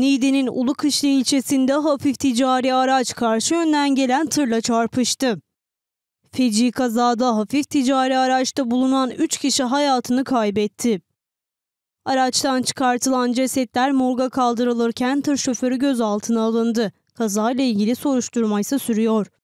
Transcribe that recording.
Niğde'nin Ulukışlı ilçesinde hafif ticari araç karşı önden gelen tırla çarpıştı. Feci kazada hafif ticari araçta bulunan 3 kişi hayatını kaybetti. Araçtan çıkartılan cesetler morga kaldırılırken tır şoförü gözaltına alındı. Kazayla ilgili soruşturma ise sürüyor.